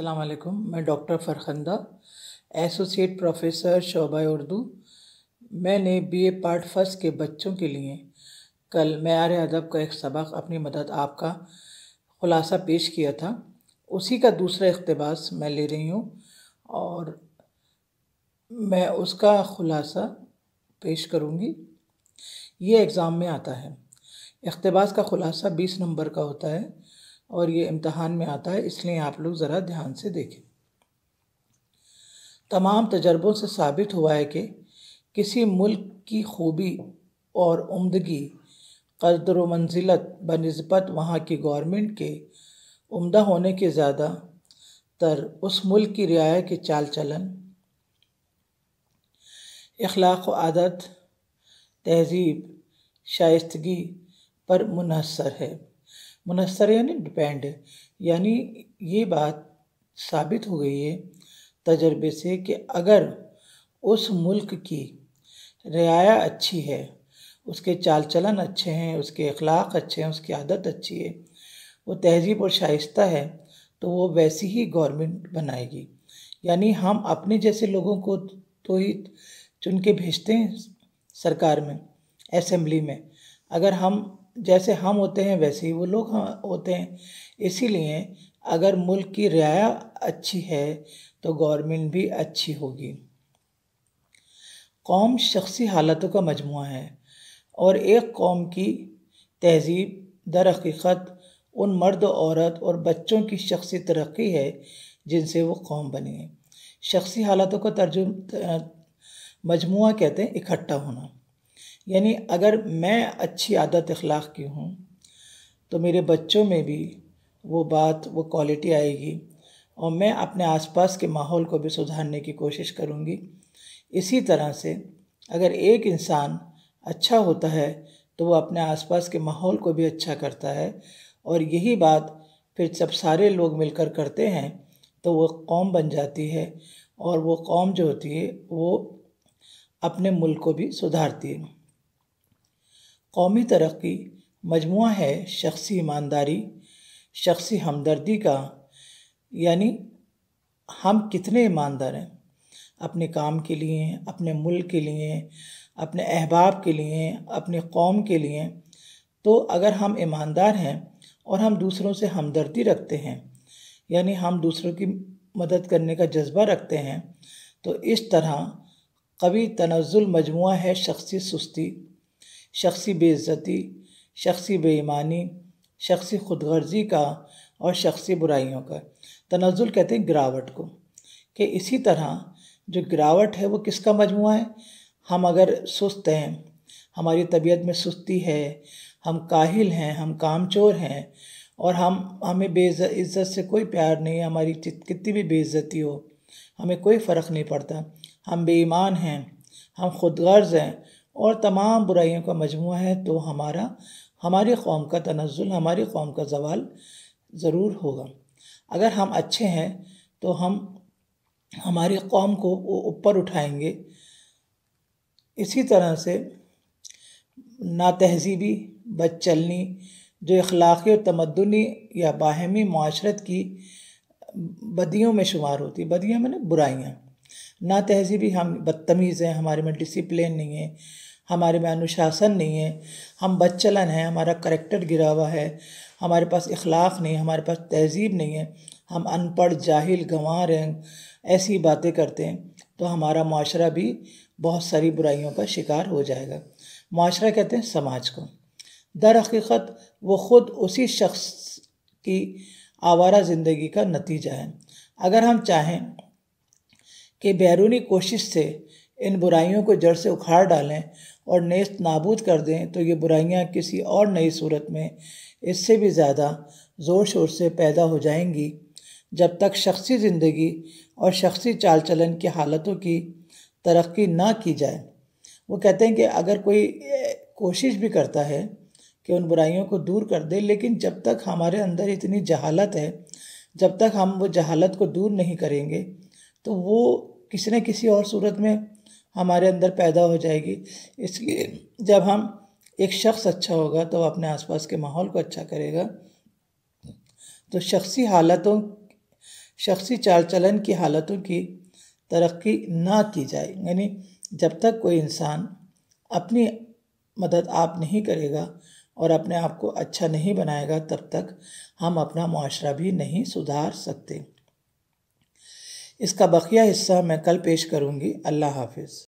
अलकुम मैं doctor Farkhanda associate professor शोबा उर्दू मैंने बीए पार्ट फर्स्ट के बच्चों के लिए कल मैार अदब का एक सबक अपनी मदद आपका ख़ुलासा पेश किया था उसी का दूसरा अकतबास मैं ले रही हूँ और मैं उसका ख़ुलासा पेश करूँगी ये एग्ज़ाम में आता है अकतबास का ख़ुलासा बीस नंबर का होता है और ये इम्तहान में आता है इसलिए आप लोग ज़रा ध्यान से देखें तमाम तजर्बों से साबित हुआ है कि किसी मुल्क की खूबी और उमदगी कदर व मंजिलत बनस्बत वहाँ की गवर्नमेंट के उम्दा होने के ज़्यादा तर उस मुल्क की रियाया के चाल चलन अखलाक आदत तहजीब शाइस्तगी पर मुनसर है मुनसर यानी डिपेंड यानी ये बात साबित हो गई है तजर्बे से कि अगर उस मुल्क की रियाया अच्छी है उसके चाल चलन अच्छे हैं उसके अखलाक अच्छे हैं उसकी आदत अच्छी है वो तहजीब और शाइस्ता है तो वो वैसी ही गवर्नमेंट बनाएगी यानी हम अपने जैसे लोगों को तो ही चुन के भेजते हैं सरकार में असम्बली में अगर हम जैसे हम होते हैं वैसे ही वो लोग होते हैं इसीलिए अगर मुल्क की रियाया अच्छी है तो गवर्नमेंट भी अच्छी होगी कौम शख्सी हालतों का मजमू है और एक कौम की तहजीब दर हकीकत उन मर्द औरत और बच्चों की शख्सी तरक्की है जिनसे वो कौम बनी है शख्सी हालतों का तर्जुम मजमू कहते हैं इकट्ठा होना यानी अगर मैं अच्छी आदत अखलाक की हूँ तो मेरे बच्चों में भी वो बात वो क्वालिटी आएगी और मैं अपने आसपास के माहौल को भी सुधारने की कोशिश करूँगी इसी तरह से अगर एक इंसान अच्छा होता है तो वो अपने आसपास के माहौल को भी अच्छा करता है और यही बात फिर जब सारे लोग मिलकर करते हैं तो वो कौम बन जाती है और वो कौम जो होती है वो अपने मुल्क को भी सुधारती है कौमी तरक्की मजमू है शख्सी ईमानदारी शख्सी हमदर्दी का यानी हम कितने ईमानदार हैं अपने काम के लिए अपने मुल्क के लिए अपने अहबाब के लिए अपने कौम के लिए तो अगर हम ईमानदार हैं और हम दूसरों से हमदर्दी रखते हैं यानी हम दूसरों की मदद करने का जज्बा रखते हैं तो इस तरह कभी तनजुल मजमू है शख्सी सुस्ती शख्सी बेइज्जती शख्सी बेईमानी शख्सी खुदगर्जी का और शख्सी बुराइयों का तनजुल कहते हैं गिरावट को कि इसी तरह जो गिरावट है वो किसका मजमू है हम अगर सुस्त हैं हमारी तबीयत में सुस्ती है हम काहिल हैं हम कामचोर हैं और हम हमें इज्जत से कोई प्यार नहीं है हमारी कितनी भी बेइज्जती हो हमें कोई फ़र्क नहीं पड़ता हम बेईमान हैं हम खुदगर्ज हैं और तमाम बुराइयों का मजमु है तो हमारा हमारी कौम का तनज़ुल हमारी कौम का जवाल ज़रूर होगा अगर हम अच्छे हैं तो हम हमारी कौम को ऊपर उठाएंगे इसी तरह से ना तहजीबी बदचलनी जो अखलाक़ी और तमदनी या बाहमी माशरत की बदियों में शुमार होती बदियाँ मैंने बुराइयाँ ना तहजीबी हम बदतमीज़ हैं हमारे में डिसिप्लिन नहीं है हमारे में अनुशासन नहीं है हम बदचलन हैं हमारा करेक्टर गिरा हुआ है हमारे पास इखलाक नहीं है हमारे पास तहजीब नहीं है हम अनपढ़ जाहिल गंवार हैं ऐसी बातें करते हैं तो हमारा माशरा भी बहुत सारी बुराइयों का शिकार हो जाएगा माशरा कहते हैं समाज को दर हकीकत वो ख़ुद उसी शख्स की आवारा ज़िंदगी का नतीजा है अगर हम चाहें कि बैरूनी कोशिश से इन बुराइयों को जड़ से उखाड़ डालें और नेस्त नाबूद कर दें तो ये बुराइयाँ किसी और नई सूरत में इससे भी ज़्यादा ज़ोर शोर से पैदा हो जाएंगी जब तक शख्सी ज़िंदगी और शख्सी चाल चलन की हालतों की तरक्की ना की जाए वो कहते हैं कि अगर कोई कोशिश भी करता है कि उन बुराइयों को दूर कर दे लेकिन जब तक हमारे अंदर इतनी जहालत है जब तक हम वो जहालत को दूर नहीं करेंगे तो वो किसी न किसी और सूरत में हमारे अंदर पैदा हो जाएगी इसलिए जब हम एक शख्स अच्छा होगा तो अपने आसपास के माहौल को अच्छा करेगा तो शख्सी हालतों शख्सी चाल चलन की हालतों की तरक्की ना की जाए यानी जब तक कोई इंसान अपनी मदद आप नहीं करेगा और अपने आप को अच्छा नहीं बनाएगा तब तक हम अपना माशरा भी नहीं सुधार सकते इसका बखिया हिस्सा मैं कल पेश करूँगी अल्लाह हाफिज़